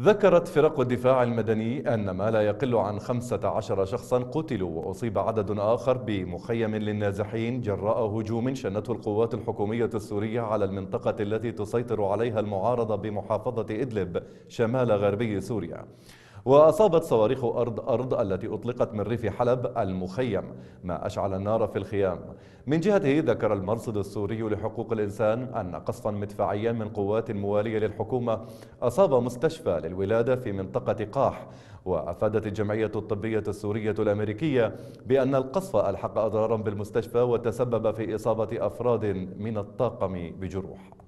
ذكرت فرق الدفاع المدني أن ما لا يقل عن 15 شخصا قتلوا وأصيب عدد آخر بمخيم للنازحين جراء هجوم شنته القوات الحكومية السورية على المنطقة التي تسيطر عليها المعارضة بمحافظة إدلب شمال غربي سوريا وأصابت صواريخ أرض أرض التي أطلقت من ريف حلب المخيم ما أشعل النار في الخيام من جهته ذكر المرصد السوري لحقوق الإنسان أن قصفا مدفعيا من قوات موالية للحكومة أصاب مستشفى للولادة في منطقة قاح وأفادت الجمعية الطبية السورية الأمريكية بأن القصف ألحق أضرارا بالمستشفى وتسبب في إصابة أفراد من الطاقم بجروح